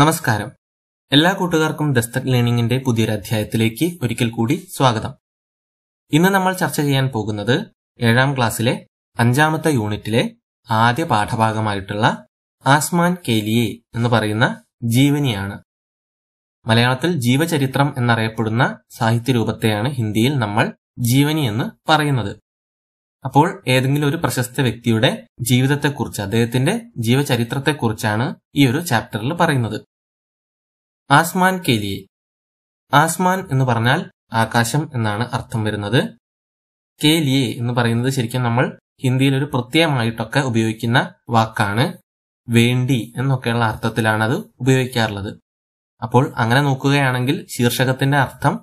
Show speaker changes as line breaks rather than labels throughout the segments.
നമസ്കാരം എല്ലാ കൂട്ടുകാർക്കും ദസ്തക് ലേണിംഗിന്റെ പുതിയൊരു അധ്യായത്തിലേക്ക് ഒരിക്കൽ കൂടി സ്വാഗതം ഇന്ന് നമ്മൾ ചർച്ച ചെയ്യാൻ പോകുന്നത് ഏഴാം ക്ലാസ്സിലെ അഞ്ചാമത്തെ യൂണിറ്റിലെ ആദ്യ പാഠഭാഗമായിട്ടുള്ള ആസ്മാൻ കേലിയെ എന്ന് പറയുന്ന ജീവനിയാണ് മലയാളത്തിൽ ജീവചരിത്രം എന്നറിയപ്പെടുന്ന രൂപത്തെയാണ് ഹിന്ദിയിൽ നമ്മൾ ജീവനി എന്ന് പറയുന്നത് അപ്പോൾ ഏതെങ്കിലും ഒരു പ്രശസ്ത വ്യക്തിയുടെ ജീവിതത്തെക്കുറിച്ച് അദ്ദേഹത്തിന്റെ ജീവചരിത്രത്തെക്കുറിച്ചാണ് ഈ ഒരു ചാപ്റ്ററിൽ പറയുന്നത് ആസ്മാൻ കേലിയെ ആസ്മാൻ എന്ന് പറഞ്ഞാൽ ആകാശം എന്നാണ് അർത്ഥം വരുന്നത് കേലിയെ എന്ന് പറയുന്നത് ശരിക്കും നമ്മൾ ഹിന്ദിയിൽ ഒരു പ്രത്യയമായിട്ടൊക്കെ ഉപയോഗിക്കുന്ന വാക്കാണ് വേണ്ടി എന്നൊക്കെയുള്ള അർത്ഥത്തിലാണ് അത് ഉപയോഗിക്കാറുള്ളത് അപ്പോൾ അങ്ങനെ നോക്കുകയാണെങ്കിൽ ശീർഷകത്തിന്റെ അർത്ഥം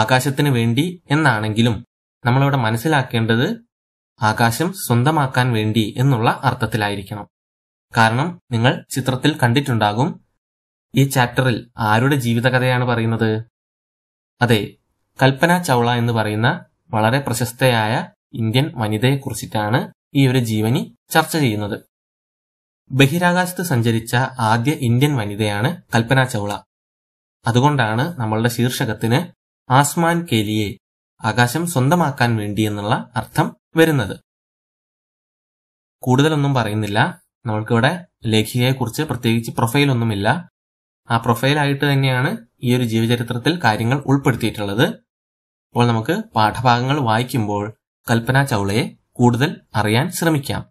ആകാശത്തിന് വേണ്ടി എന്നാണെങ്കിലും നമ്മളിവിടെ മനസ്സിലാക്കേണ്ടത് ആകാശം സ്വന്തമാക്കാൻ വേണ്ടി എന്നുള്ള അർത്ഥത്തിലായിരിക്കണം കാരണം നിങ്ങൾ ചിത്രത്തിൽ കണ്ടിട്ടുണ്ടാകും ഈ ചാപ്റ്ററിൽ ആരുടെ ജീവിതകഥയാണ് പറയുന്നത് അതെ കൽപ്പന ചൗള എന്ന് പറയുന്ന വളരെ പ്രശസ്തയായ ഇന്ത്യൻ കുറിച്ചിട്ടാണ് ഈ ഒരു ജീവനി ചർച്ച ചെയ്യുന്നത് ബഹിരാകാശത്ത് സഞ്ചരിച്ച ആദ്യ ഇന്ത്യൻ വനിതയാണ് കൽപ്പന ചൗള അതുകൊണ്ടാണ് നമ്മളുടെ ശീർഷകത്തിന് ആസ്മാൻ കേലിയെ ആകാശം സ്വന്തമാക്കാൻ വേണ്ടി എന്നുള്ള അർത്ഥം വരുന്നത് കൂടുതലൊന്നും പറയുന്നില്ല നമ്മൾക്കിവിടെ ലേഖികയെ കുറിച്ച് പ്രത്യേകിച്ച് പ്രൊഫൈലൊന്നുമില്ല ആ പ്രൊഫൈലായിട്ട് തന്നെയാണ് ഈ ഒരു ജീവചരിത്രത്തിൽ കാര്യങ്ങൾ ഉൾപ്പെടുത്തിയിട്ടുള്ളത് അപ്പോൾ നമുക്ക് പാഠഭാഗങ്ങൾ വായിക്കുമ്പോൾ കൽപ്പന ചൗളയെ കൂടുതൽ അറിയാൻ ശ്രമിക്കാം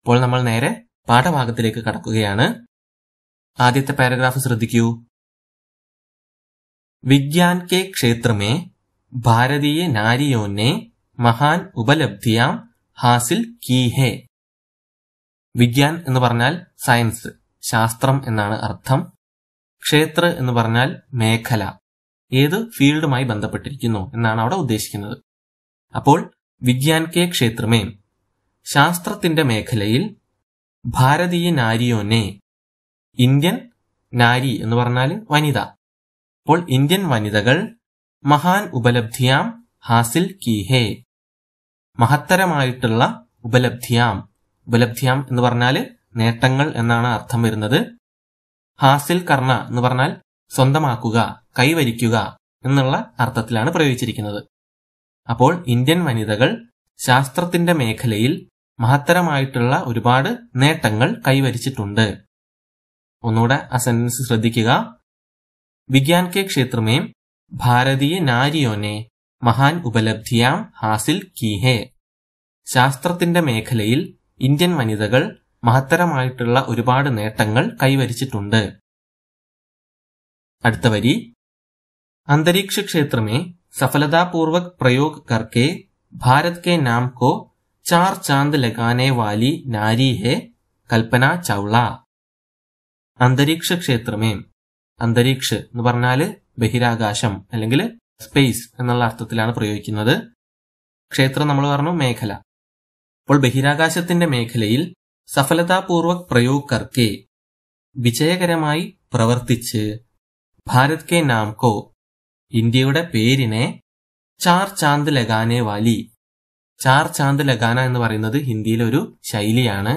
അപ്പോൾ നമ്മൾ നേരെ പാഠഭാഗത്തിലേക്ക് കടക്കുകയാണ് ആദ്യത്തെ പാരഗ്രാഫ് ശ്രദ്ധിക്കൂ വിജ്ഞാൻ കെ ക്ഷേത്രമേ भारतीय नारियों ने മഹാൻ ഉപലബ്ധിയാം ഹാസിൽ കീ ഹേ വിജ്ഞാൻ എന്ന് പറഞ്ഞാൽ സയൻസ് ശാസ്ത്രം എന്നാണ് അർത്ഥം ക്ഷേത്ര എന്ന് പറഞ്ഞാൽ മേഖല ഏത് ഫീൽഡുമായി ബന്ധപ്പെട്ടിരിക്കുന്നു എന്നാണ് അവിടെ ഉദ്ദേശിക്കുന്നത് അപ്പോൾ വിജ്ഞാൻ കെ ക്ഷേത്രമേ ശാസ്ത്രത്തിന്റെ മേഖലയിൽ ഭാരതീയ നാരിയോനെ ഇന്ത്യൻ നാരി എന്ന് പറഞ്ഞാൽ വനിത അപ്പോൾ ഇന്ത്യൻ വനിതകൾ മഹാൻ ഉപലബ്ധിയാം ഹാസിൽ കി ഹേ മഹത്തരമായിട്ടുള്ള ഉപലബ്ധിയാം ഉപലബ്ധിയാം എന്ന് പറഞ്ഞാൽ നേട്ടങ്ങൾ എന്നാണ് അർത്ഥം വരുന്നത് ഹാസിൽ കർണ എന്ന് പറഞ്ഞാൽ സ്വന്തമാക്കുക കൈവരിക്കുക എന്നുള്ള അർത്ഥത്തിലാണ് പ്രയോഗിച്ചിരിക്കുന്നത് അപ്പോൾ ഇന്ത്യൻ വനിതകൾ ശാസ്ത്രത്തിന്റെ മേഖലയിൽ മഹത്തരമായിട്ടുള്ള ഒരുപാട് നേട്ടങ്ങൾ കൈവരിച്ചിട്ടുണ്ട് ഒന്നുകൂടെ ആ സെന്റൻസ് ശ്രദ്ധിക്കുക വിജ്ഞാൻ കെ ക്ഷേത്രമേയും ഭാരതീയ നാരിയോനെ മഹാൻ ഉപലബ്ധിയാം ഹാസിൽ കി ഹേ ശാസ്ത്രത്തിന്റെ മേഖലയിൽ ഇന്ത്യൻ വനിതകൾ മഹത്തരമായിട്ടുള്ള ഒരുപാട് നേട്ടങ്ങൾ കൈവരിച്ചിട്ടുണ്ട് അടുത്ത വരി അന്തരീക്ഷ ക്ഷേത്രമേ സഫലതാപൂർവക് പ്രയോഗ് കർക്കെ ഭാരത് കെ നാം കോ ചാർ ചാന്ദ് ലഗാനെ വാലി നാരി ഹെ കൽപ്പന ചൗള അന്തരീക്ഷ ക്ഷേത്രമേ അന്തരീക്ഷ് എന്ന് പറഞ്ഞാൽ ബഹിരാകാശം അല്ലെങ്കിൽ സ്പേസ് എന്നുള്ള അർത്ഥത്തിലാണ് പ്രയോഗിക്കുന്നത് ക്ഷേത്രം നമ്മൾ പറഞ്ഞു മേഖല അപ്പോൾ ബഹിരാകാശത്തിന്റെ മേഖലയിൽ സഫലതാപൂർവക് പ്രയോഗ് കർക്കെ വിജയകരമായി പ്രവർത്തിച്ച് ഭാരത് കെ നാംകോ ഇന്ത്യയുടെ പേരിനെ ചാർ ചാന്ദ് ലഗാനെ വാലി ചാർ ചാന്ദ് ലഗാന എന്ന് പറയുന്നത് ഹിന്ദിയിലെ ഒരു ശൈലിയാണ്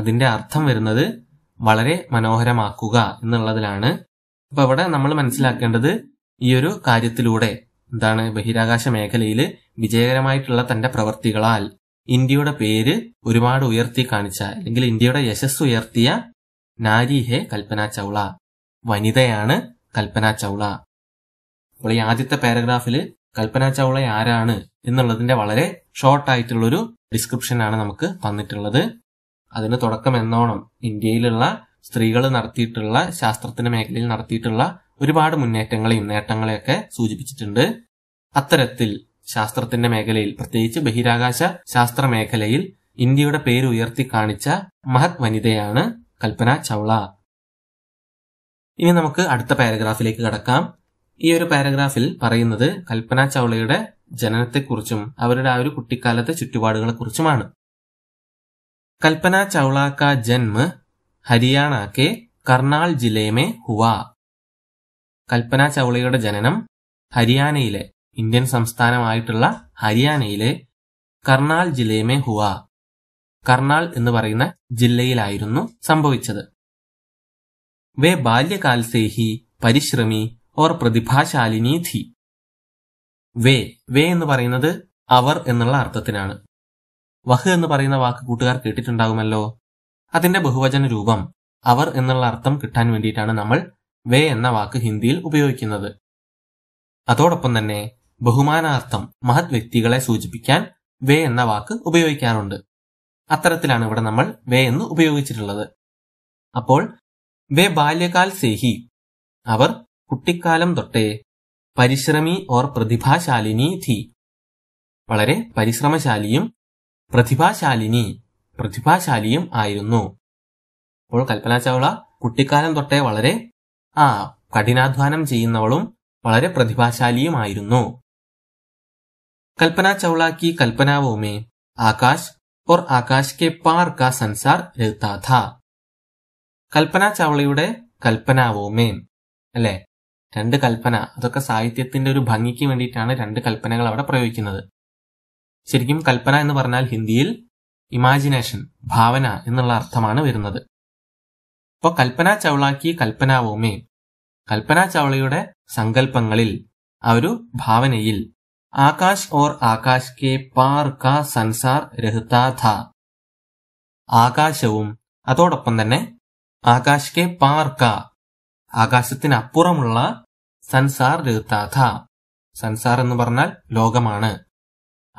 അതിന്റെ അർത്ഥം വരുന്നത് വളരെ മനോഹരമാക്കുക എന്നുള്ളതിലാണ് അപ്പൊ അവിടെ നമ്മൾ മനസ്സിലാക്കേണ്ടത് ഈ ഒരു കാര്യത്തിലൂടെ എന്താണ് ബഹിരാകാശ മേഖലയിൽ വിജയകരമായിട്ടുള്ള തന്റെ പ്രവർത്തികളാൽ ഇന്ത്യയുടെ പേര് ഒരുപാട് ഉയർത്തി കാണിച്ച അല്ലെങ്കിൽ ഇന്ത്യയുടെ യശസ് ഉയർത്തിയ നാരി ഹെ കൽപ്പന ചൗള വനിതയാണ് കൽപ്പന ചൗള അപ്പോൾ ഈ ആദ്യത്തെ പാരഗ്രാഫിൽ കൽപ്പന ചൗള ആരാണ് എന്നുള്ളതിന്റെ വളരെ ഷോർട്ട് ഡിസ്ക്രിപ്ഷൻ ഡിസ്ക്രിപ്ഷനാണ് നമുക്ക് തന്നിട്ടുള്ളത് അതിന് തുടക്കം എന്നോണം ഇന്ത്യയിലുള്ള സ്ത്രീകൾ നടത്തിയിട്ടുള്ള ശാസ്ത്രത്തിന്റെ മേഖലയിൽ നടത്തിയിട്ടുള്ള ഒരുപാട് മുന്നേറ്റങ്ങളെയും നേട്ടങ്ങളെയൊക്കെ സൂചിപ്പിച്ചിട്ടുണ്ട് അത്തരത്തിൽ ശാസ്ത്രത്തിന്റെ മേഖലയിൽ പ്രത്യേകിച്ച് ബഹിരാകാശ ശാസ്ത്ര മേഖലയിൽ ഇന്ത്യയുടെ പേര് ഉയർത്തി കാണിച്ച മഹത് വനിതയാണ് കൽപ്പന ചൗള ഇനി നമുക്ക് അടുത്ത പാരഗ്രാഫിലേക്ക് കടക്കാം ഈ ഒരു പാരഗ്രാഫിൽ പറയുന്നത് കൽപ്പന ചൗളയുടെ ജനനത്തെക്കുറിച്ചും അവരുടെ ആ ഒരു കുട്ടിക്കാലത്തെ ചുറ്റുപാടുകളെക്കുറിച്ചുമാണ് കൽപ്പന ചൗള ക ജന്മ ഹരിയാണ കെ കർണാൾ ജില്ലയിലെ ഹുവ കൽപ്പന ചൗളയുടെ ജനനം ഹരിയാനയിലെ ഇന്ത്യൻ സംസ്ഥാനമായിട്ടുള്ള ഹരിയാനയിലെ കർണാൽ ജില്ലയിലെ ഹുവ കർണാൽ എന്ന് പറയുന്ന ജില്ലയിലായിരുന്നു സംഭവിച്ചത് വേ ബാല്യകാൽസേഹി പരിശ്രമി ഓർ പ്രതിഭാശാലിനി ധി വേ വേ എന്ന് പറയുന്നത് അവർ എന്നുള്ള അർത്ഥത്തിനാണ് വഹ് എന്ന് പറയുന്ന വാക്ക് കൂട്ടുകാർ കേട്ടിട്ടുണ്ടാകുമല്ലോ അതിന്റെ ബഹുവചന രൂപം അവർ എന്നുള്ള അർത്ഥം കിട്ടാൻ വേണ്ടിയിട്ടാണ് നമ്മൾ വേ എന്ന വാക്ക് ഹിന്ദിയിൽ ഉപയോഗിക്കുന്നത് അതോടൊപ്പം തന്നെ ബഹുമാനാർത്ഥം മഹത് വ്യക്തികളെ സൂചിപ്പിക്കാൻ വേ എന്ന വാക്ക് ഉപയോഗിക്കാറുണ്ട് അത്തരത്തിലാണ് ഇവിടെ നമ്മൾ വേ എന്ന് ഉപയോഗിച്ചിട്ടുള്ളത് അപ്പോൾ വേ ബാല്യകാൽ സേഹി അവർ കുട്ടിക്കാലം തൊട്ടേ പരിശ്രമി ഓർ പ്രതിഭാശാലിനി ധി വളരെ പരിശ്രമശാലിയും പ്രതിഭാശാലിനി പ്രതിഭാശാലിയും ആയിരുന്നു അപ്പോൾ കൽപ്പന ചാവള കുട്ടിക്കാലം തൊട്ടേ വളരെ ആ കഠിനാധ്വാനം ചെയ്യുന്നവളും വളരെ പ്രതിഭാശാലിയുമായിരുന്നു കൽപ്പന ചൗള കി കൽപ്പനാവോ ആകാശ് ഓർ ആകാശ് കെ പാർ കാ സൻസാർ രഹതാ കൽപ്പന ചൗളയുടെ കൽപ്പനാവോ മേ അല്ലെ രണ്ട് കൽപ്പന അതൊക്കെ സാഹിത്യത്തിന്റെ ഒരു ഭംഗിക്ക് വേണ്ടിയിട്ടാണ് രണ്ട് കൽപ്പനകൾ അവിടെ പ്രയോഗിക്കുന്നത് ശരിക്കും കൽപ്പന എന്ന് പറഞ്ഞാൽ ഹിന്ദിയിൽ ഇമാജിനേഷൻ ഭാവന എന്നുള്ള അർത്ഥമാണ് വരുന്നത് ഇപ്പോൾ കൽപ്പന ചൗളാക്കി കൽപ്പന വോമേ കൽപ്പന ചൗളയുടെ സങ്കല്പങ്ങളിൽ ആ ഒരു ഭാവനയിൽ ആകാശ് ഓർ ആകാശ് കെ പാർ ക സൻസാർ രഹുതാ ആകാശവും അതോടൊപ്പം തന്നെ ആകാശ് കെ പാർ ക ആകാശത്തിനപ്പുറമുള്ള സൻസാർ രഹുതാഥ സൻസാർ എന്ന് പറഞ്ഞാൽ ലോകമാണ്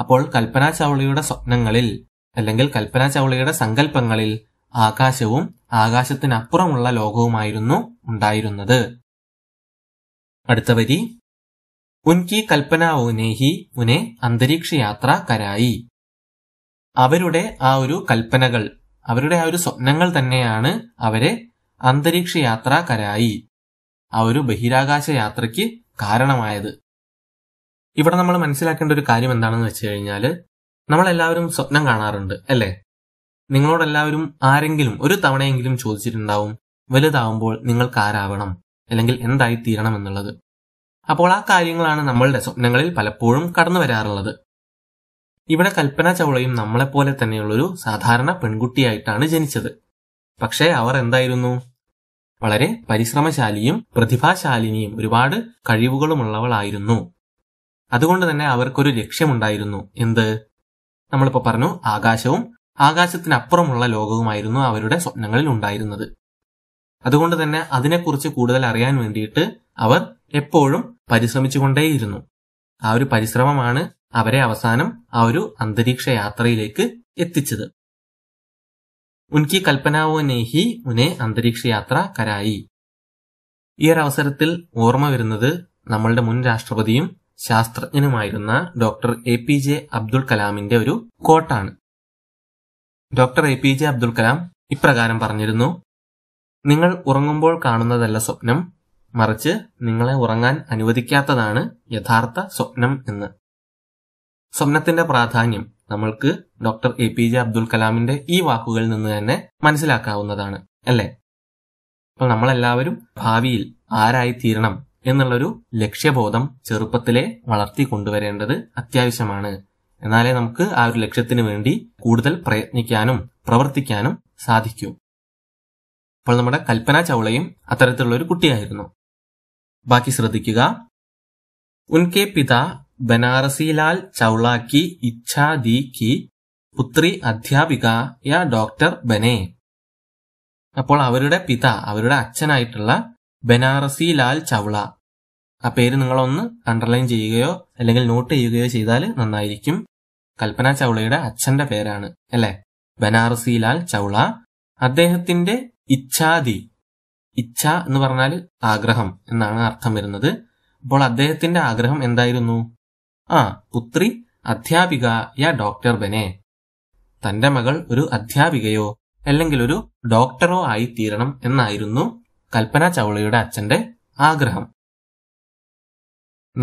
അപ്പോൾ കൽപ്പന ചൗളയുടെ സ്വപ്നങ്ങളിൽ അല്ലെങ്കിൽ കൽപ്പന ചൗളയുടെ സങ്കല്പങ്ങളിൽ ആകാശവും ആകാശത്തിനപ്പുറമുള്ള ലോകവുമായിരുന്നു ഉണ്ടായിരുന്നത് അടുത്ത വരി ഉൻകി കൽപ്പന ഊനേഹി ഉനെ അന്തരീക്ഷ യാത്ര കരായി അവരുടെ ആ ഒരു കൽപ്പനകൾ അവരുടെ ആ ഒരു സ്വപ്നങ്ങൾ തന്നെയാണ് അവരെ അന്തരീക്ഷ യാത്ര കരായി ആ ഒരു ബഹിരാകാശ യാത്രയ്ക്ക് കാരണമായത് ഇവിടെ നമ്മൾ മനസ്സിലാക്കേണ്ട ഒരു കാര്യം എന്താണെന്ന് വെച്ച് കഴിഞ്ഞാൽ നമ്മളെല്ലാവരും സ്വപ്നം കാണാറുണ്ട് അല്ലേ നിങ്ങളോടെല്ലാവരും ആരെങ്കിലും ഒരു തവണയെങ്കിലും ചോദിച്ചിട്ടുണ്ടാവും വലുതാവുമ്പോൾ നിങ്ങൾക്ക് ആരാവണം അല്ലെങ്കിൽ എന്തായി തീരണം എന്നുള്ളത് അപ്പോൾ ആ കാര്യങ്ങളാണ് നമ്മളുടെ സ്വപ്നങ്ങളിൽ പലപ്പോഴും കടന്നു വരാറുള്ളത് ഇവിടെ കൽപ്പന ചൗളയും നമ്മളെപ്പോലെ തന്നെയുള്ളൊരു സാധാരണ പെൺകുട്ടിയായിട്ടാണ് ജനിച്ചത് പക്ഷേ അവർ എന്തായിരുന്നു വളരെ പരിശ്രമശാലിയും പ്രതിഭാശാലിനിയും ഒരുപാട് കഴിവുകളുമുള്ളവളായിരുന്നു അതുകൊണ്ട് തന്നെ അവർക്കൊരു ലക്ഷ്യമുണ്ടായിരുന്നു എന്ത് നമ്മളിപ്പോ പറഞ്ഞു ആകാശവും ആകാശത്തിനപ്പുറമുള്ള ലോകവുമായിരുന്നു അവരുടെ സ്വപ്നങ്ങളിൽ ഉണ്ടായിരുന്നത് അതുകൊണ്ട് തന്നെ അതിനെക്കുറിച്ച് കൂടുതൽ അറിയാൻ വേണ്ടിയിട്ട് അവർ എപ്പോഴും പരിശ്രമിച്ചുകൊണ്ടേയിരുന്നു ആ ഒരു പരിശ്രമമാണ് അവരെ അവസാനം ആ ഒരു അന്തരീക്ഷ യാത്രയിലേക്ക് എത്തിച്ചത് ഉൻകി കൽപ്പനാവോ നേഹി ഉനെ അന്തരീക്ഷ യാത്ര കരായി ഈ ഒരു അവസരത്തിൽ ഓർമ്മ വരുന്നത് നമ്മളുടെ മുൻ രാഷ്ട്രപതിയും ശാസ്ത്രജ്ഞനുമായിരുന്ന doctor A P J Abdul കലാമിന്റെ ഒരു കോട്ടാണ് doctor A P J Abdul Kalam ഇപ്രകാരം പറഞ്ഞിരുന്നു നിങ്ങൾ ഉറങ്ങുമ്പോൾ കാണുന്നതല്ല സ്വപ്നം മറിച്ച് നിങ്ങളെ ഉറങ്ങാൻ അനുവദിക്കാത്തതാണ് യഥാർത്ഥ സ്വപ്നം എന്ന് സ്വപ്നത്തിന്റെ പ്രാധാന്യം നമ്മൾക്ക് doctor A P J Abdul കലാമിന്റെ ഈ വാക്കുകളിൽ നിന്ന് തന്നെ മനസ്സിലാക്കാവുന്നതാണ് അല്ലേ അപ്പോൾ നമ്മളെല്ലാവരും ഭാവിയിൽ ആരായി തീരണം എന്നുള്ളൊരു ലക്ഷ്യബോധം ചെറുപ്പത്തിലെ വളർത്തി കൊണ്ടുവരേണ്ടത് അത്യാവശ്യമാണ് എന്നാലേ നമുക്ക് ആ ഒരു ലക്ഷ്യത്തിന് വേണ്ടി കൂടുതൽ പ്രയത്നിക്കാനും പ്രവർത്തിക്കാനും സാധിക്കൂ അപ്പോൾ നമ്മുടെ കൽപ്പന ചൗളയും അത്തരത്തിലുള്ള ഒരു കുട്ടിയായിരുന്നു ബാക്കി ശ്രദ്ധിക്കുക ഉൻകെ പിത ബനാറസിലാൽ ചൗളാക്കി ഇച്ഛാ ദി കി പുത്രി അധ്യാപിക യാ ഡോക്ടർ ബനേ അപ്പോൾ അവരുടെ പിത അവരുടെ അച്ഛനായിട്ടുള്ള ബനാറസി ലാൽ ചവള ആ പേര് നിങ്ങളൊന്ന് അണ്ടർലൈൻ ചെയ്യുകയോ അല്ലെങ്കിൽ നോട്ട് ചെയ്യുകയോ ചെയ്താൽ നന്നായിരിക്കും കൽപ്പന ചൗളയുടെ അച്ഛന്റെ പേരാണ് അല്ലെ ബനാറസി ലാൽ ചൗള അദ്ദേഹത്തിന്റെ ഇച്ഛാദി ഇച്ഛ എന്ന് പറഞ്ഞാൽ ആഗ്രഹം എന്നാണ് അർത്ഥം വരുന്നത് അപ്പോൾ അദ്ദേഹത്തിന്റെ ആഗ്രഹം എന്തായിരുന്നു ആ പുത്രി അധ്യാപിക യാ ഡോക്ടർ ബനെ തന്റെ മകൾ ഒരു അധ്യാപികയോ അല്ലെങ്കിൽ ഒരു ഡോക്ടറോ ആയി തീരണം എന്നായിരുന്നു കൽപ്പന ചൗളയുടെ അച്ഛന്റെ ആഗ്രഹം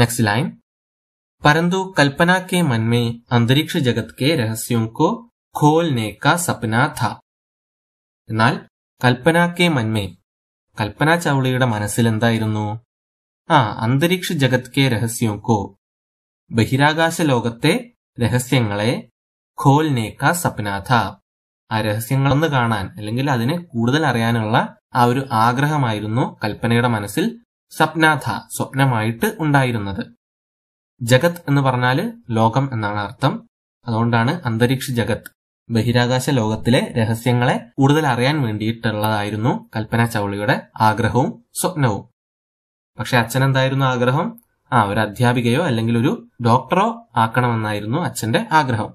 നെക്സ്റ്റ് ലൈൻ പരന്തു കൽപ്പന കെ മന്മേ അന്തരീക്ഷ ജഗത് കെ രഹസ്യം കോ ഖോൽ खोलने का सपना എന്നാൽ കൽപ്പന കെ മന്മേ കൽപ്പന ചൗളയുടെ മനസ്സിലെന്തായിരുന്നു ആ അന്തരീക്ഷ ജഗത് കെ രഹസ്യം കോ ബഹിരാകാശ ലോകത്തെ രഹസ്യങ്ങളെ ഖോൽ നേക്ക സപ്നാഥ ആ രഹസ്യങ്ങളൊന്ന് കാണാൻ അല്ലെങ്കിൽ അതിനെ കൂടുതൽ അറിയാനുള്ള ആ ഒരു ആഗ്രഹമായിരുന്നു കൽപ്പനയുടെ മനസ്സിൽ സ്വപ്നാഥ സ്വപ്നമായിട്ട് ഉണ്ടായിരുന്നത് ജഗത് എന്ന് പറഞ്ഞാൽ ലോകം എന്നാണ് അർത്ഥം അതുകൊണ്ടാണ് അന്തരീക്ഷ ജഗത് ബഹിരാകാശ ലോകത്തിലെ രഹസ്യങ്ങളെ കൂടുതൽ അറിയാൻ വേണ്ടിയിട്ടുള്ളതായിരുന്നു കൽപ്പന ചൗളിയുടെ ആഗ്രഹവും സ്വപ്നവും പക്ഷെ അച്ഛൻ എന്തായിരുന്നു ആഗ്രഹം ആ ഒരു അധ്യാപികയോ അല്ലെങ്കിൽ ഒരു ഡോക്ടറോ ആക്കണമെന്നായിരുന്നു അച്ഛന്റെ ആഗ്രഹം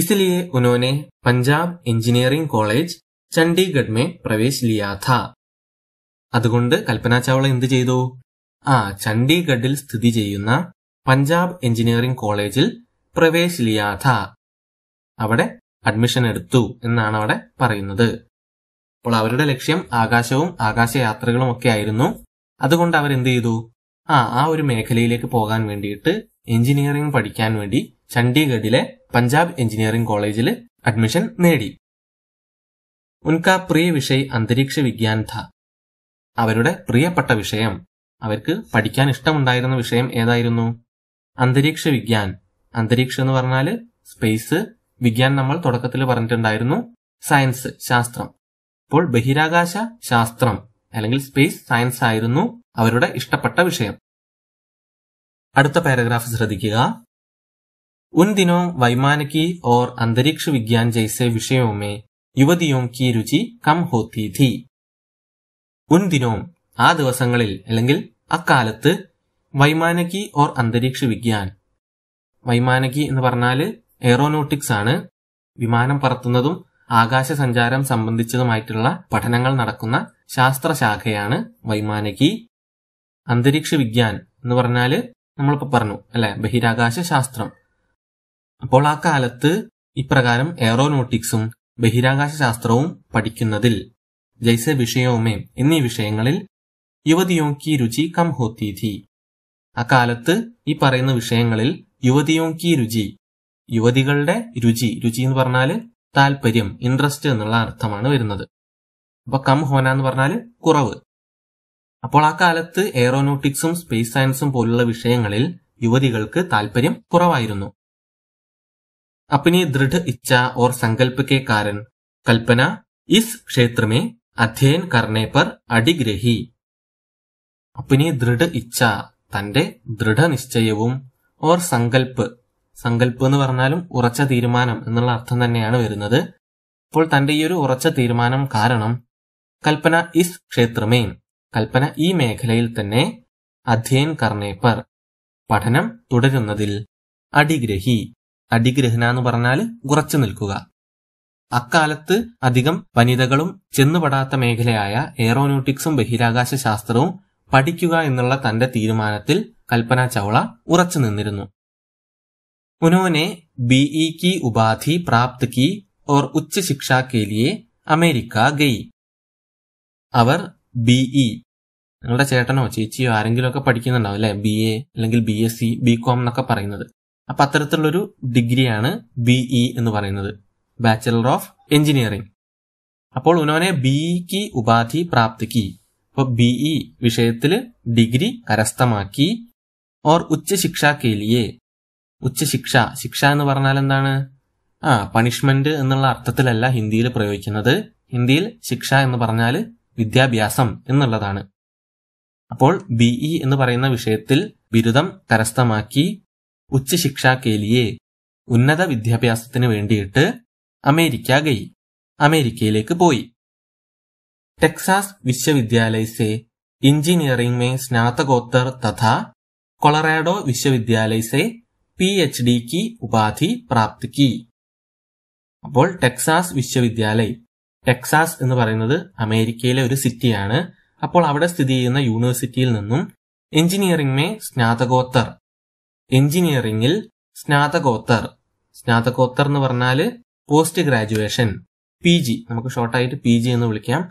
ഇസിലിയെ उन्होंने पंजाब इंजीनियरिंग कॉलेज ചണ്ഡീഗഡ് മേ പ്രവേശ് ലിയാ അതുകൊണ്ട് കൽപ്പന ചാവള എന്ത് ചെയ്തു ആ ചണ്ഡീഗഡിൽ സ്ഥിതി ചെയ്യുന്ന പഞ്ചാബ് എഞ്ചിനീയറിംഗ് കോളേജിൽ പ്രവേശ് ലിയാ അവിടെ അഡ്മിഷൻ എടുത്തു എന്നാണ് അവിടെ പറയുന്നത് അപ്പോൾ അവരുടെ ലക്ഷ്യം ആകാശവും ആകാശയാത്രകളും ഒക്കെ ആയിരുന്നു അതുകൊണ്ട് അവർ എന്ത് ചെയ്തു ആ ആ ഒരു മേഖലയിലേക്ക് പോകാൻ വേണ്ടിയിട്ട് എഞ്ചിനീയറിംഗ് പഠിക്കാൻ വേണ്ടി ചണ്ഡീഗഡിലെ പഞ്ചാബ് എഞ്ചിനീയറിംഗ് കോളേജിൽ അഡ്മിഷൻ നേടി ഉൻകാ പ്രിയ വിഷയ് അന്തരീക്ഷ വിജ്ഞാൻ ഥ അവരുടെ പ്രിയപ്പെട്ട വിഷയം അവർക്ക് പഠിക്കാൻ ഇഷ്ടമുണ്ടായിരുന്ന വിഷയം ഏതായിരുന്നു അന്തരീക്ഷ വിജ്ഞാൻ അന്തരീക്ഷം എന്ന് പറഞ്ഞാൽ സ്പേസ് വിജ്ഞാൻ നമ്മൾ തുടക്കത്തിൽ പറഞ്ഞിട്ടുണ്ടായിരുന്നു സയൻസ് ശാസ്ത്രം അപ്പോൾ ബഹിരാകാശ ശാസ്ത്രം അല്ലെങ്കിൽ സ്പേസ് സയൻസ് ആയിരുന്നു അവരുടെ ഇഷ്ടപ്പെട്ട വിഷയം അടുത്ത പാരഗ്രാഫ് ശ്രദ്ധിക്കുക ഉൻ ദിനോ വൈമാനകി ഓർ അന്തരീക്ഷ വിജ്ഞാൻ ജൈസെ വിഷയവുമേ യുവതിയും കി രുചി കം ഹോത്തി തി ഉൻദിനോം ആ ദിവസങ്ങളിൽ അല്ലെങ്കിൽ അക്കാലത്ത് വൈമാനകി ഓർ അന്തരീക്ഷ വിജ്ഞാൻ വൈമാനകി എന്ന് പറഞ്ഞാൽ എയറോനോട്ടിക്സ് ആണ് വിമാനം പറത്തുന്നതും ആകാശ സഞ്ചാരം സംബന്ധിച്ചതുമായിട്ടുള്ള പഠനങ്ങൾ നടക്കുന്ന ശാസ്ത്രശാഖയാണ് വൈമാനകി അന്തരീക്ഷ വിജ്ഞാൻ എന്ന് പറഞ്ഞാൽ നമ്മളിപ്പോ പറഞ്ഞു അല്ലെ ബഹിരാകാശ ശാസ്ത്രം അപ്പോൾ ആ കാലത്ത് ഇപ്രകാരം എയറോനോട്ടിക്സും ബഹിരാകാശ ശാസ്ത്രവും പഠിക്കുന്നതിൽ ജൈസ വിഷയവുമേ എന്നീ വിഷയങ്ങളിൽ യുവതിയോ കി രുചി കം ഹോത്തി അക്കാലത്ത് ഈ പറയുന്ന വിഷയങ്ങളിൽ യുവതിയോ കി രുചി യുവതികളുടെ രുചി രുചി എന്ന് പറഞ്ഞാൽ താല്പര്യം ഇൻട്രസ്റ്റ് എന്നുള്ള അർത്ഥമാണ് വരുന്നത് അപ്പൊ കം ഹോന എന്ന് പറഞ്ഞാൽ കുറവ് അപ്പോൾ ആ കാലത്ത് എയറോനോട്ടിക്സും സ്പേസ് സയൻസും പോലുള്ള വിഷയങ്ങളിൽ യുവതികൾക്ക് താല്പര്യം കുറവായിരുന്നു अपनी दृढ़ इच्छा और संकल्प के कारण कल्पना इस क्षेत्र में അധ്യയൻ കർണേ പർ അടിഗ്രഹി അപ്പനി ദൃഢ ഇച്ഛ തന്റെ ദൃഢനിശ്ചയവും ഓർ സങ്കല്പ് സങ്കല്പ് എന്ന് പറഞ്ഞാലും ഉറച്ച തീരുമാനം എന്നുള്ള അർത്ഥം തന്നെയാണ് വരുന്നത് അപ്പോൾ തന്റെ ഈ ഒരു ഉറച്ച തീരുമാനം കാരണം കൽപ്പന ഇസ് ക്ഷേത്രമേ കൽപ്പന ഈ മേഖലയിൽ തന്നെ അധ്യയൻ കർണേപ്പർ പഠനം തുടരുന്നതിൽ അടിഗ്രഹി അടിഗ്രഹന എന്ന് പറഞ്ഞാൽ കുറച്ചു നിൽക്കുക അക്കാലത്ത് അധികം വനിതകളും ചെന്നുപെടാത്ത മേഖലയായ എയറോനോട്ടിക്സും ബഹിരാകാശ ശാസ്ത്രവും പഠിക്കുക എന്നുള്ള തന്റെ തീരുമാനത്തിൽ കൽപ്പന ചവള ഉറച്ചു നിന്നിരുന്നു ഉനോനെ ബിഇ കി ഉപാധി പ്രാപ്ത് കി ഓർ ഉച്ച ശിക്ഷാ കേലിയെ അമേരിക്ക ഗയി അവർ ബിഇ നിങ്ങളുടെ ചേട്ടനോ ചേച്ചിയോ ഒക്കെ പഠിക്കുന്നുണ്ടാവും അല്ലെ ബി എ അല്ലെങ്കിൽ B S C B com എന്നൊക്കെ പറയുന്നത് അപ്പൊ അത്തരത്തിലുള്ളൊരു ഡിഗ്രിയാണ് ബിഇ e എന്ന് പറയുന്നത് ബാച്ചലർ ഓഫ് എഞ്ചിനീയറിംഗ് അപ്പോൾ ഉനോനെ ബി e ഉപാധി പ്രാപ്തിക്ക് അപ്പൊ ബിഇ e വിഷയത്തിൽ ഡിഗ്രി കരസ്ഥമാക്കി ഓർ ഉച്ചശിക്ഷ കേലിയെ ഉച്ചശിക്ഷ ശിക്ഷ എന്ന് പറഞ്ഞാൽ എന്താണ് ആ പണിഷ്മെന്റ് എന്നുള്ള അർത്ഥത്തിലല്ല ഹിന്ദിയിൽ പ്രയോഗിക്കുന്നത് ഹിന്ദിയിൽ ശിക്ഷ എന്ന് പറഞ്ഞാൽ വിദ്യാഭ്യാസം എന്നുള്ളതാണ് അപ്പോൾ ബിഇ എന്ന് പറയുന്ന വിഷയത്തിൽ ബിരുദം കരസ്ഥമാക്കി ഉച്ച शिक्षा के ഉന്നത വിദ്യാഭ്യാസത്തിന് വേണ്ടിയിട്ട് അമേരിക്ക ഗയി അമേരിക്കയിലേക്ക് പോയി ടെക്സാസ് വിശ്വവിദ്യാലയസെ എഞ്ചിനീയറിംഗ് മേ സ്നാതകോത്തർ തഥാ കൊളറാഡോ വിശ്വവിദ്യാലയസെ പി എച്ച് ഡിക്ക് ഉപാധി പ്രാപ്തിക്ക് അപ്പോൾ ടെക്സാസ് വിശ്വവിദ്യാലയ ടെക്സാസ് എന്ന് പറയുന്നത് അമേരിക്കയിലെ ഒരു സിറ്റിയാണ് അപ്പോൾ അവിടെ സ്ഥിതി ചെയ്യുന്ന യൂണിവേഴ്സിറ്റിയിൽ നിന്നും എഞ്ചിനീയറിംഗ് മേ സ്നാതകോത്തർ എഞ്ചിനീയറിംഗിൽ സ്നാതകോത്തർ സ്നാതകോത്തർ എന്ന് പറഞ്ഞാൽ പോസ്റ്റ് ഗ്രാജുവേഷൻ പി ജി നമുക്ക് ഷോർട്ടായിട്ട് പി ജി എന്ന് വിളിക്കാം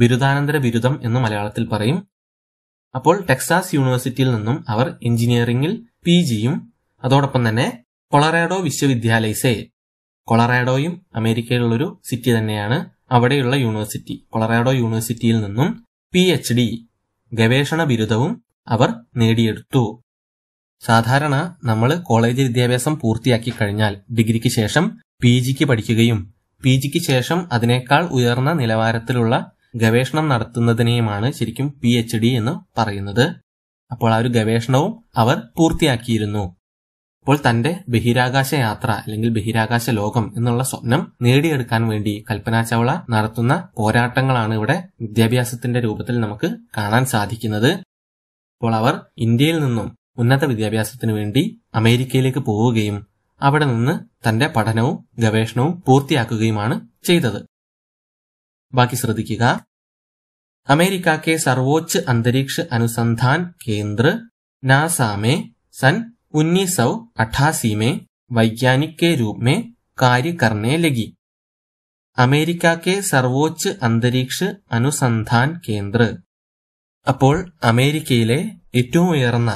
ബിരുദാനന്തര ബിരുദം എന്ന് മലയാളത്തിൽ പറയും അപ്പോൾ ടെക്സാസ് യൂണിവേഴ്സിറ്റിയിൽ നിന്നും അവർ എഞ്ചിനീയറിംഗിൽ പി ജിയും അതോടൊപ്പം തന്നെ കൊളറാഡോ വിശ്വവിദ്യാലയസേ കൊളറാഡോയും അമേരിക്കയിലുള്ളൊരു സിറ്റി തന്നെയാണ് അവിടെയുള്ള യൂണിവേഴ്സിറ്റി കൊളറാഡോ യൂണിവേഴ്സിറ്റിയിൽ നിന്നും പി എച്ച് ഡി ഗവേഷണ ബിരുദവും അവർ നേടിയെടുത്തു സാധാരണ നമ്മൾ കോളേജ് വിദ്യാഭ്യാസം പൂർത്തിയാക്കി കഴിഞ്ഞാൽ ഡിഗ്രിക്ക് ശേഷം പി ജിക്ക് പഠിക്കുകയും പി ജിക്ക് ശേഷം അതിനേക്കാൾ ഉയർന്ന നിലവാരത്തിലുള്ള ഗവേഷണം നടത്തുന്നതിനെയുമാണ് ശരിക്കും പി എച്ച് ഡി എന്ന് പറയുന്നത് അപ്പോൾ ആ ഒരു ഗവേഷണവും അവർ പൂർത്തിയാക്കിയിരുന്നു അപ്പോൾ തന്റെ ബഹിരാകാശ യാത്ര അല്ലെങ്കിൽ ബഹിരാകാശ ലോകം എന്നുള്ള സ്വപ്നം നേടിയെടുക്കാൻ വേണ്ടി കൽപ്പന ചവള നടത്തുന്ന പോരാട്ടങ്ങളാണ് ഇവിടെ വിദ്യാഭ്യാസത്തിന്റെ രൂപത്തിൽ നമുക്ക് കാണാൻ സാധിക്കുന്നത് അപ്പോൾ അവർ ഇന്ത്യയിൽ നിന്നും ഉന്നത വിദ്യാഭ്യാസത്തിനു വേണ്ടി അമേരിക്കയിലേക്ക് പോവുകയും അവിടെ നിന്ന് തന്റെ പഠനവും ഗവേഷണവും പൂർത്തിയാക്കുകയുമാണ് ചെയ്തത് ബാക്കി ശ്രദ്ധിക്കുക अमेरिका സർവോച്ച് सर्वोच्च അനുസന്ധാൻ अनुसंधान നാസാമേ नासा में सन उन्नीस में वैज्ञानिक के रूप में कार्य करने लगी अमेरिका के सर्वोच्च अंतरिक्ष अनुसंधान केंद्र അപ്പോൾ അമേരിക്കയിലെ ഏറ്റവും ഉയർന്ന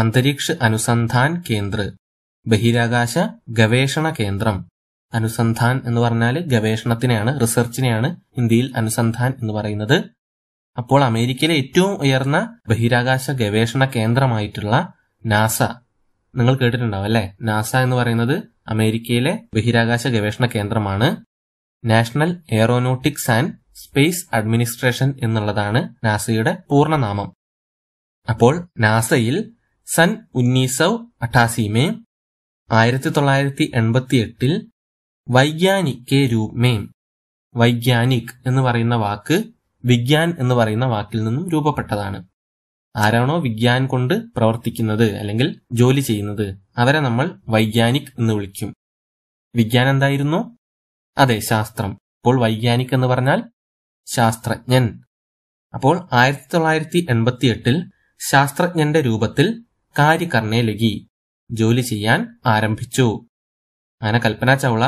അന്തരീക്ഷ അനുസന്ധാൻ കേന്ദ്ര ബഹിരാകാശ ഗവേഷണ കേന്ദ്രം അനുസന്ധാൻ എന്ന് പറഞ്ഞാൽ ഗവേഷണത്തിനെയാണ് റിസർച്ചിനെയാണ് ഹിന്ദിയിൽ അനുസന്ധാൻ എന്ന് പറയുന്നത് അപ്പോൾ അമേരിക്കയിലെ ഏറ്റവും ഉയർന്ന ബഹിരാകാശ ഗവേഷണ കേന്ദ്രമായിട്ടുള്ള നാസ നിങ്ങൾ കേട്ടിട്ടുണ്ടാവും അല്ലേ നാസ എന്ന് പറയുന്നത് അമേരിക്കയിലെ ബഹിരാകാശ ഗവേഷണ കേന്ദ്രമാണ് national aeronautics and space administration എന്നുള്ളതാണ് നാസയുടെ പൂർണ്ണനാമം അപ്പോൾ നാസയിൽ സൻ ഉന്നീസവ് അഠാസി മേ ആയിരത്തി തൊള്ളായിരത്തി എൺപത്തി എട്ടിൽ വൈജ്ഞാനിക് രൂപമേ വൈജ്ഞാനിക് എന്ന് പറയുന്ന വാക്ക് വിജ്ഞാൻ എന്ന് പറയുന്ന വാക്കിൽ നിന്നും രൂപപ്പെട്ടതാണ് ആരാണോ വിജ്ഞാൻ കൊണ്ട് പ്രവർത്തിക്കുന്നത് അല്ലെങ്കിൽ ജോലി ചെയ്യുന്നത് അവരെ നമ്മൾ വൈജ്ഞാനിക് എന്ന് വിളിക്കും വിജ്ഞാൻ എന്തായിരുന്നു അതെ ശാസ്ത്രം അപ്പോൾ വൈജ്ഞാനിക് എന്ന് പറഞ്ഞാൽ ശാസ്ത്രജ്ഞൻ അപ്പോൾ ആയിരത്തി തൊള്ളായിരത്തി എൺപത്തി എട്ടിൽ ശാസ്ത്രജ്ഞന്റെ രൂപത്തിൽ കാര്യകർണേലുകി ജോലി ചെയ്യാൻ ആരംഭിച്ചു അങ്ങനെ കൽപ്പന ചൗള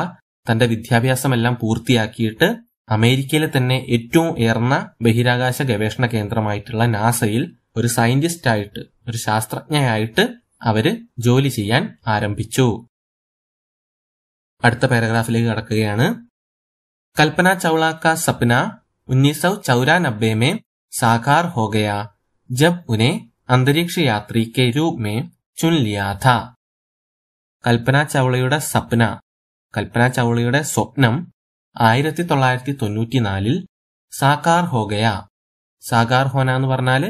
തന്റെ വിദ്യാഭ്യാസമെല്ലാം പൂർത്തിയാക്കിയിട്ട് അമേരിക്കയിലെ തന്നെ ഏറ്റവും ഉയർന്ന ബഹിരാകാശ ഗവേഷണ കേന്ദ്രമായിട്ടുള്ള നാസയിൽ ഒരു സയന്റിസ്റ്റ് ആയിട്ട് ഒരു ശാസ്ത്രജ്ഞയായിട്ട് അവര് ജോലി ചെയ്യാൻ ആരംഭിച്ചു അടുത്ത പാരഗ്രാഫിലേക്ക് കടക്കുകയാണ് കൽപ്പന ചൗള കാ സപ്ന ഉന്നീസ് സൗ ചൗരാനബ്ബേ മേ സാകാർ ഹോ ജബ് ഉനെ അന്തരീക്ഷ യാത്രി കെ रूप മേ चुन लिया കൽപ്പന ചൗളയുടെ സ്വപ്ന കൽപ്പന ചൗളയുടെ സ്വപ്നം ആയിരത്തി തൊള്ളായിരത്തി തൊണ്ണൂറ്റിനാലിൽ സാക്കാർ ഹോഗയ സാകാർ ഹോന എന്ന് പറഞ്ഞാൽ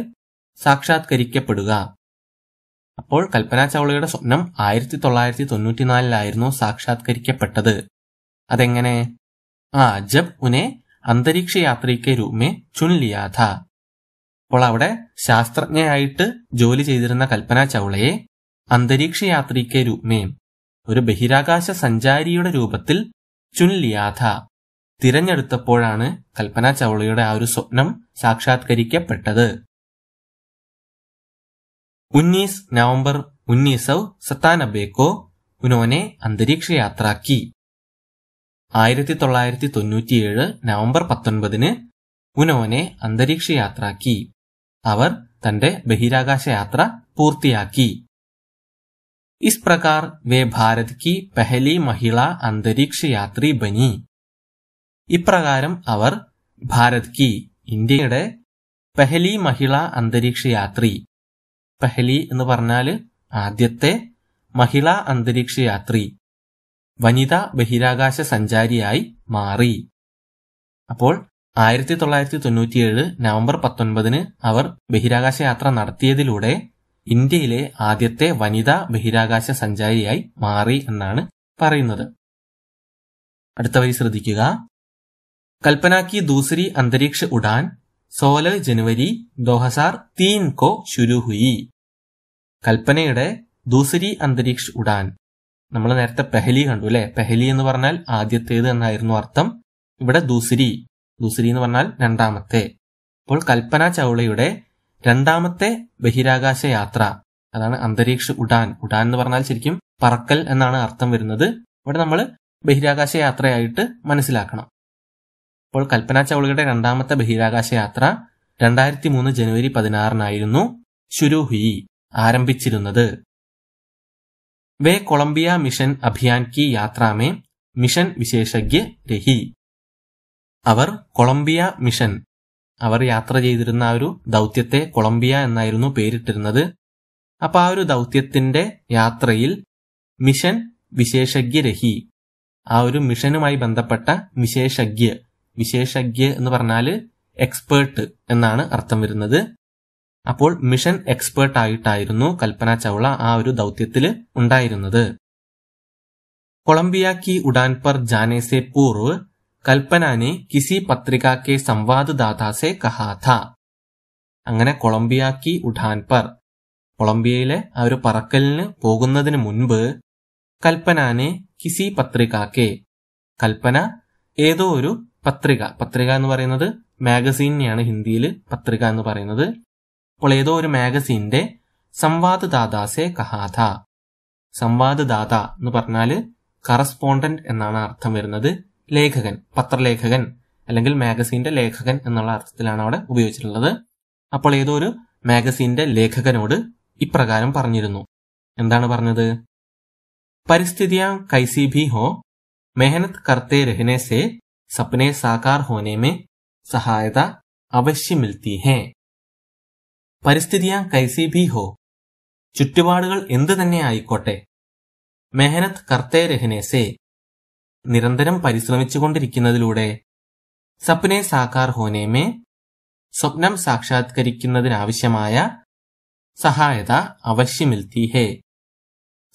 സാക്ഷാത്കരിക്കപ്പെടുക അപ്പോൾ കൽപ്പന ചൗളയുടെ സ്വപ്നം ആയിരത്തി തൊള്ളായിരത്തി തൊണ്ണൂറ്റിനാലിലായിരുന്നു സാക്ഷാത്കരിക്കപ്പെട്ടത് അതെങ്ങനെ ആ ജബ് ഉനെ അന്തരീക്ഷ യാത്രയ്ക്ക് രൂപമേ ചുൻ ലിയാ അപ്പോൾ അവിടെ ശാസ്ത്രജ്ഞയായിട്ട് ജോലി ചെയ്തിരുന്ന കൽപ്പന ചൗളയെ അന്തരീക്ഷ യാത്രിക്ക് രൂപമേയും ഒരു ബഹിരാകാശ സഞ്ചാരിയുടെ രൂപത്തിൽ ചുൻലിയാഥ തിരഞ്ഞെടുത്തപ്പോഴാണ് കൽപ്പന ചൗളയുടെ ആ ഒരു സ്വപ്നം സാക്ഷാത്കരിക്കപ്പെട്ടത് ഉന്നീസ് നവംബർ ഉന്നീസൗ സത്താനബേക്കോ ഉനോനെ അന്തരീക്ഷ യാത്രാക്കി ആയിരത്തി തൊള്ളായിരത്തി തൊണ്ണൂറ്റിയേഴ് നവംബർ പത്തൊൻപതിന് ഉനോനെ അന്തരീക്ഷ യാത്രാക്കി അവർ തന്റെ ബഹിരാകാശ യാത്ര പൂർത്തിയാക്കി ഇസ് പ്രകാർ वे भारत की पहली महिला अंतरिक्ष यात्री बनी ഇപ്രകാരം അവർ ഭാരത് കി ഇന്ത്യയുടെ പെഹലി മഹിള അന്തരീക്ഷ യാത്രി പെഹലി എന്ന് പറഞ്ഞാൽ ആദ്യത്തെ മഹിള അന്തരീക്ഷ യാത്രി വനിതാ ബഹിരാകാശ സഞ്ചാരിയായി മാറി അപ്പോൾ ആയിരത്തി തൊള്ളായിരത്തി തൊണ്ണൂറ്റിയേഴ് നവംബർ പത്തൊൻപതിന് അവർ ബഹിരാകാശ യാത്ര നടത്തിയതിലൂടെ ഇന്ത്യയിലെ ആദ്യത്തെ വനിതാ ബഹിരാകാശ സഞ്ചാരിയായി മാറി എന്നാണ് പറയുന്നത് അടുത്ത വരി ശ്രദ്ധിക്കുക കൽപ്പനാക്കി ദൂസരി അന്തരീക്ഷ ഉഡാൻ സോല ജനുവരി ദോഹസാർ തീൻ കോ ശുരു കൽപ്പനയുടെ ദൂസരി അന്തരീക്ഷ ഉഡാൻ നമ്മൾ നേരത്തെ പെഹലി കണ്ടു അല്ലെ പെഹലി എന്ന് പറഞ്ഞാൽ ആദ്യത്തേത് എന്നായിരുന്നു അർത്ഥം ഇവിടെ ദൂസരി ദുസരി എന്ന് പറഞ്ഞാൽ രണ്ടാമത്തെ അപ്പോൾ കൽപ്പന ചൗളയുടെ രണ്ടാമത്തെ ബഹിരാകാശ യാത്ര അതാണ് അന്തരീക്ഷ ഉഡാൻ ഉഡാൻ എന്ന് പറഞ്ഞാൽ ശരിക്കും പറക്കൽ എന്നാണ് അർത്ഥം വരുന്നത് ഇവിടെ നമ്മൾ ബഹിരാകാശ യാത്രയായിട്ട് മനസ്സിലാക്കണം അപ്പോൾ കൽപ്പന ചൗളയുടെ രണ്ടാമത്തെ ബഹിരാകാശ യാത്ര രണ്ടായിരത്തി മൂന്ന് ജനുവരി പതിനാറിനായിരുന്നു ഷുരുഹി ആരംഭിച്ചിരുന്നത് वे कोलंबिया मिशन अभियान की यात्रा में मिशन विशेषज्ञ रही അവർ കൊളംബിയ മിഷൻ അവർ യാത്ര ചെയ്തിരുന്ന ആ ഒരു ദൗത്യത്തെ കൊളംബിയ എന്നായിരുന്നു പേരിട്ടിരുന്നത് അപ്പൊ ആ ഒരു ദൗത്യത്തിന്റെ യാത്രയിൽ മിഷൻ വിശേഷജ്ഞരഹി ആ ഒരു മിഷനുമായി ബന്ധപ്പെട്ട വിശേഷജ്ഞ വിശേഷജ്ഞ എന്ന് പറഞ്ഞാൽ എക്സ്പേർട്ട് എന്നാണ് അർത്ഥം വരുന്നത് അപ്പോൾ മിഷൻ എക്സ്പേർട്ട് ആയിട്ടായിരുന്നു കൽപ്പന ചൗള ആ ഒരു ദൗത്യത്തിൽ ഉണ്ടായിരുന്നത് കൊളംബിയ കി ഉഡാൻപർ ജാനേസെ പൂർവ് कल्पना ने किसी पत्रिका के संवाददाता से कहा था അങ്ങനെ കൊളംബിയാക്കി ഉഠാൻ പർ കൊളംബിയയിലെ ആ ഒരു പറക്കലിന് പോകുന്നതിന് മുൻപ് കൽപ്പനാനെ കിസി പത്രികാക്കെ കൽപ്പന ഏതോ ഒരു പത്രിക പത്രിക എന്ന് പറയുന്നത് മാഗസീനെയാണ് ഹിന്ദിയിൽ പത്രിക എന്ന് പറയുന്നത് അപ്പോൾ ഏതോ ഒരു മാഗസീന്റെ സംവാദ് ദാദാസെ കഹാഥ സംവാദ് ദാദ എന്ന് പറഞ്ഞാൽ കറസ്പോണ്ടന്റ് എന്നാണ് അർത്ഥം വരുന്നത് ലേഖകൻ പത്രലേഖകൻ അല്ലെങ്കിൽ മാഗസീന്റെ ലേഖകൻ എന്നുള്ള അർത്ഥത്തിലാണ് അവിടെ ഉപയോഗിച്ചിട്ടുള്ളത് അപ്പോൾ ഏതോ ഒരു മാഗസീന്റെ ലേഖകനോട് ഇപ്രകാരം പറഞ്ഞിരുന്നു എന്താണ് പറഞ്ഞത് പരിസ്ഥിതിയ കൈസി ഭി ഹോ മെഹനത് കർത്തെ രഹനെ സെ സപ്നെ സാക്കാർ ഹോനെ സഹായത അവശ്യമിൽത്തി മിൽത്തി ഹേ പരിസ്ഥിതിയാ കൈസി ഭി ഹോ ചുറ്റുപാടുകൾ എന്തു തന്നെ ആയിക്കോട്ടെ മെഹനത് കർത്തെ രഹനെ സേ നിരന്തരം പരിശ്രമിച്ചുകൊണ്ടിരിക്കുന്നതിലൂടെ സപ്നെ സാക്കാർ ഹോനേമേ സ്വപ്നം സാക്ഷാത്കരിക്കുന്നതിനാവശ്യമായ സഹായത അവശ്യമിൽത്തി ഹേ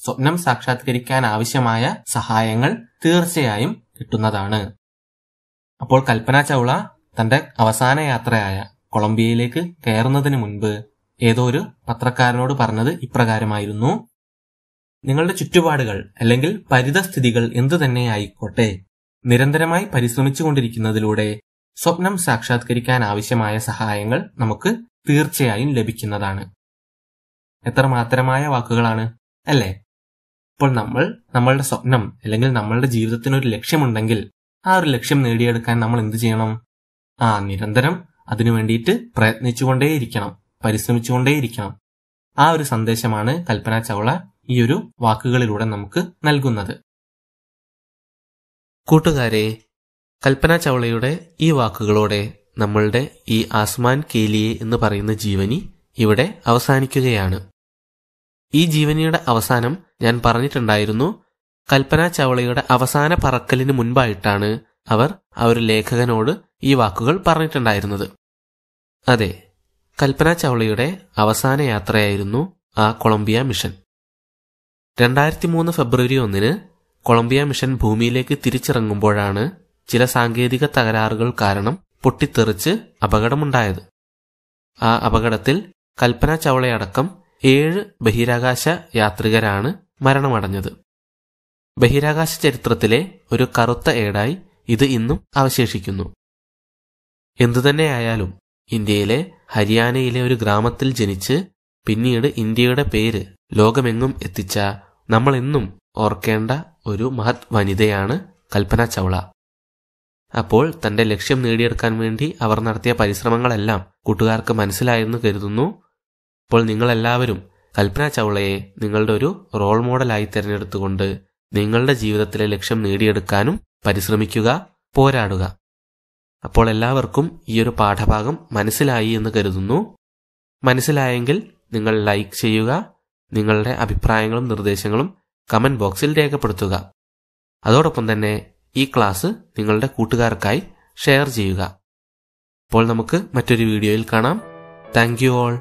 സ്വപ്നം സാക്ഷാത്കരിക്കാൻ ആവശ്യമായ സഹായങ്ങൾ തീർച്ചയായും കിട്ടുന്നതാണ് അപ്പോൾ കൽപ്പന ചൗള തന്റെ അവസാന യാത്രയായ കൊളംബിയയിലേക്ക് കയറുന്നതിന് മുൻപ് ഏതോ ഒരു പത്രക്കാരനോട് പറഞ്ഞത് ഇപ്രകാരമായിരുന്നു നിങ്ങളുടെ ചുറ്റുപാടുകൾ അല്ലെങ്കിൽ പരിതസ്ഥിതികൾ എന്തു തന്നെ ആയിക്കോട്ടെ നിരന്തരമായി പരിശ്രമിച്ചുകൊണ്ടിരിക്കുന്നതിലൂടെ സ്വപ്നം സാക്ഷാത്കരിക്കാൻ ആവശ്യമായ സഹായങ്ങൾ നമുക്ക് തീർച്ചയായും ലഭിക്കുന്നതാണ് എത്ര മാത്രമായ വാക്കുകളാണ് അല്ലേ ഇപ്പോൾ നമ്മൾ നമ്മളുടെ സ്വപ്നം അല്ലെങ്കിൽ നമ്മളുടെ ജീവിതത്തിന് ഒരു ലക്ഷ്യമുണ്ടെങ്കിൽ ആ ഒരു ലക്ഷ്യം നേടിയെടുക്കാൻ നമ്മൾ എന്ത് ചെയ്യണം ആ നിരന്തരം അതിനു വേണ്ടിയിട്ട് പ്രയത്നിച്ചുകൊണ്ടേയിരിക്കണം പരിശ്രമിച്ചുകൊണ്ടേയിരിക്കണം ആ ഒരു സന്ദേശമാണ് കൽപ്പന ചൗള ഈയൊരു വാക്കുകളിലൂടെ നമുക്ക് നൽകുന്നത് കൂട്ടുകാരെ കൽപ്പന ചവളയുടെ ഈ വാക്കുകളോടെ നമ്മളുടെ ഈ ആസ്മാൻ കേലിയെ എന്ന് പറയുന്ന ജീവനി ഇവിടെ അവസാനിക്കുകയാണ് ഈ ജീവനിയുടെ അവസാനം ഞാൻ പറഞ്ഞിട്ടുണ്ടായിരുന്നു കൽപ്പന ചവളയുടെ അവസാന പറക്കലിന് മുൻപായിട്ടാണ് അവർ ആ ഒരു ലേഖകനോട് ഈ വാക്കുകൾ പറഞ്ഞിട്ടുണ്ടായിരുന്നത് അതെ കൽപ്പന ചവളയുടെ അവസാന യാത്രയായിരുന്നു ആ കൊളംബിയ മിഷൻ രണ്ടായിരത്തി മൂന്ന് ഫെബ്രുവരി ഒന്നിന് കൊളംബിയ മിഷൻ ഭൂമിയിലേക്ക് തിരിച്ചിറങ്ങുമ്പോഴാണ് ചില സാങ്കേതിക തകരാറുകൾ കാരണം പൊട്ടിത്തെറിച്ച് അപകടമുണ്ടായത് ആ അപകടത്തിൽ കൽപ്പന ചവളയടക്കം ഏഴ് ബഹിരാകാശ യാത്രികരാണ് മരണമടഞ്ഞത് ബഹിരാകാശ ചരിത്രത്തിലെ ഒരു കറുത്ത ഏടായി ഇത് ഇന്നും അവശേഷിക്കുന്നു എന്തുതന്നെയായാലും ഇന്ത്യയിലെ ഹരിയാനയിലെ ഒരു ഗ്രാമത്തിൽ ജനിച്ച് പിന്നീട് ഇന്ത്യയുടെ പേര് ലോകമെങ്ങും എത്തിച്ച നമ്മൾ എന്നും ഓർക്കേണ്ട ഒരു മഹത് വനിതയാണ് കൽപ്പന ചൗള അപ്പോൾ തന്റെ ലക്ഷ്യം നേടിയെടുക്കാൻ വേണ്ടി അവർ നടത്തിയ പരിശ്രമങ്ങളെല്ലാം കൂട്ടുകാർക്ക് മനസ്സിലായിരുന്നു കരുതുന്നു അപ്പോൾ നിങ്ങളെല്ലാവരും കൽപ്പന ചൗളയെ നിങ്ങളുടെ ഒരു റോൾ മോഡലായി തിരഞ്ഞെടുത്തുകൊണ്ട് നിങ്ങളുടെ ജീവിതത്തിലെ ലക്ഷ്യം നേടിയെടുക്കാനും പരിശ്രമിക്കുക പോരാടുക അപ്പോൾ എല്ലാവർക്കും ഈ ഒരു പാഠഭാഗം മനസ്സിലായി എന്ന് കരുതുന്നു മനസ്സിലായെങ്കിൽ നിങ്ങൾ ലൈക്ക് ചെയ്യുക നിങ്ങളുടെ അഭിപ്രായങ്ങളും നിർദ്ദേശങ്ങളും കമന്റ് ബോക്സിൽ രേഖപ്പെടുത്തുക അതോടൊപ്പം തന്നെ ഈ ക്ലാസ് നിങ്ങളുടെ കൂട്ടുകാർക്കായി ഷെയർ ചെയ്യുക അപ്പോൾ നമുക്ക് മറ്റൊരു വീഡിയോയിൽ കാണാം താങ്ക് യു ഓൾ